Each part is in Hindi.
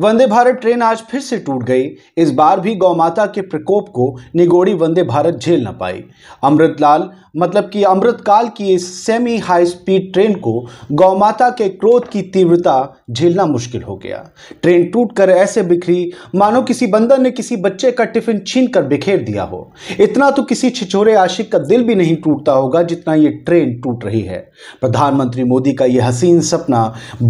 वंदे भारत ट्रेन आज फिर से टूट गई इस बार भी गौ माता के प्रकोप को निगोड़ी वंदे भारत झेल न पाई अमृतलाल मतलब कि अमृतकाल की इस सेमी हाई स्पीड ट्रेन को गौ माता के क्रोध की तीव्रता झेलना मुश्किल हो गया ट्रेन टूटकर ऐसे बिखरी मानो किसी बंदर ने किसी बच्चे का टिफिन छीन कर बिखेर दिया हो इतना तो किसी छिछोरे आशिक का दिल भी नहीं टूटता होगा जितना ये ट्रेन टूट रही है प्रधानमंत्री मोदी का यह हसीन सपना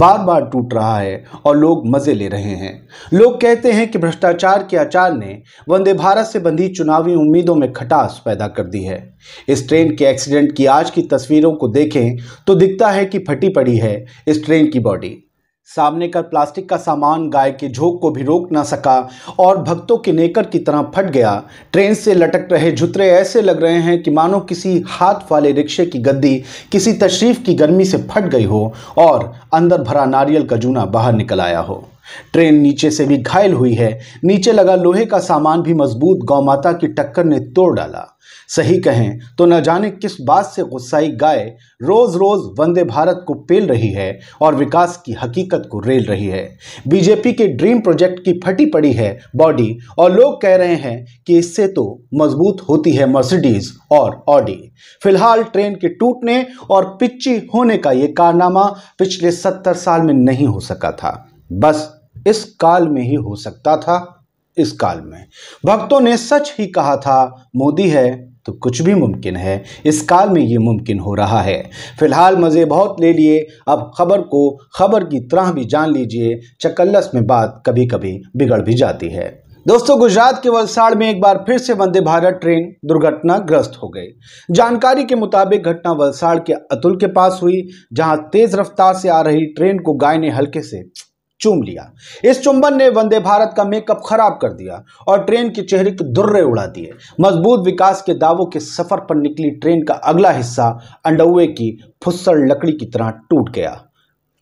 बार बार टूट रहा है और लोग मजे ले रहे हैं हैं लोग कहते हैं कि भ्रष्टाचार के आचार ने वंदे भारत से बंधी चुनावी उम्मीदों में खटास पैदा कर दी है इस ट्रेन के एक्सीडेंट की आज की तस्वीरों को देखें तो दिखता है कि फटी पड़ी है इस ट्रेन की बॉडी सामने का प्लास्टिक का सामान गाय के झोंक को भी रोक ना सका और भक्तों के नेकर की तरह फट गया ट्रेन से लटक रहे झुतरे ऐसे लग रहे हैं कि मानो किसी हाथ वाले रिक्शे की गद्दी किसी तशरीफ की गर्मी से फट गई हो और अंदर भरा नारियल का जूना बाहर निकल आया हो ट्रेन नीचे से भी घायल हुई है नीचे लगा लोहे का सामान भी मजबूत गौ माता की टक्कर ने तोड़ डाला सही कहें तो न जाने किस बात से गुस्साई गाय रोज रोज वंदे भारत को पेल रही है और विकास की हकीकत को रेल रही है बीजेपी के ड्रीम प्रोजेक्ट की फटी पड़ी है बॉडी और लोग कह रहे हैं कि इससे तो मजबूत होती है मर्सिडीज और ऑडी फिलहाल ट्रेन के टूटने और पिच्ची होने का ये कारनामा पिछले सत्तर साल में नहीं हो सका था बस इस काल में ही हो सकता था इस काल में भक्तों ने सच ही कहा था मोदी है तो कुछ भी मुमकिन है इस काल में यह मुमकिन हो रहा है फिलहाल मज़े बहुत ले लिए अब खबर को खबर की तरह भी जान लीजिए चकल्लस में बात कभी कभी बिगड़ भी जाती है दोस्तों गुजरात के वलसाड़ में एक बार फिर से वंदे भारत ट्रेन दुर्घटनाग्रस्त हो गई जानकारी के मुताबिक घटना वलसाड़ के अतुल के पास हुई जहां तेज रफ्तार से आ रही ट्रेन को गाय ने हल्के से चूम लिया इस चुंबन ने वंदे भारत का मेकअप खराब कर दिया और ट्रेन के चेहरे के दुर्रे उड़ा दिए मजबूत विकास के दावों के सफर पर निकली ट्रेन का अगला हिस्सा अंडौए की फुस्सड़ लकड़ी की तरह टूट गया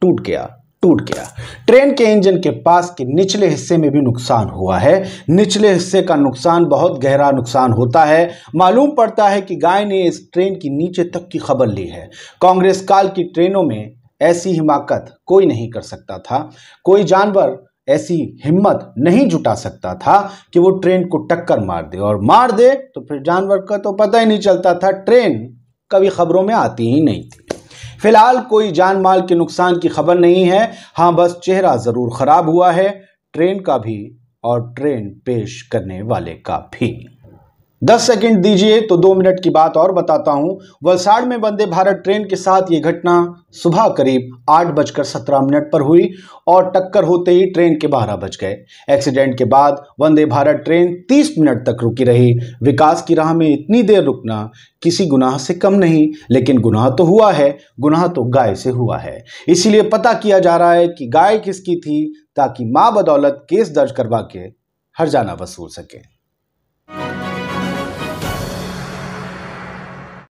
टूट गया टूट गया ट्रेन के इंजन के पास के निचले हिस्से में भी नुकसान हुआ है निचले हिस्से का नुकसान बहुत गहरा नुकसान होता है मालूम पड़ता है कि गाय ने इस ट्रेन की नीचे तक की खबर ली है कांग्रेस काल की ट्रेनों में ऐसी हिमाकत कोई नहीं कर सकता था कोई जानवर ऐसी हिम्मत नहीं जुटा सकता था कि वो ट्रेन को टक्कर मार दे और मार दे तो फिर जानवर का तो पता ही नहीं चलता था ट्रेन कभी खबरों में आती ही नहीं थी फिलहाल कोई जान माल के नुकसान की खबर नहीं है हाँ बस चेहरा ज़रूर ख़राब हुआ है ट्रेन का भी और ट्रेन पेश करने वाले का भी दस सेकंड दीजिए तो दो मिनट की बात और बताता हूं वलसाड़ में वंदे भारत ट्रेन के साथ ये घटना सुबह करीब आठ बजकर सत्रह मिनट पर हुई और टक्कर होते ही ट्रेन के बारह बज गए एक्सीडेंट के बाद वंदे भारत ट्रेन तीस मिनट तक रुकी रही विकास की राह में इतनी देर रुकना किसी गुनाह से कम नहीं लेकिन गुनाह तो हुआ है गुनाह तो गाय से हुआ है इसीलिए पता किया जा रहा है कि गाय किसकी थी ताकि माँ बदौलत केस दर्ज करवा के हर जाना वसूल सकें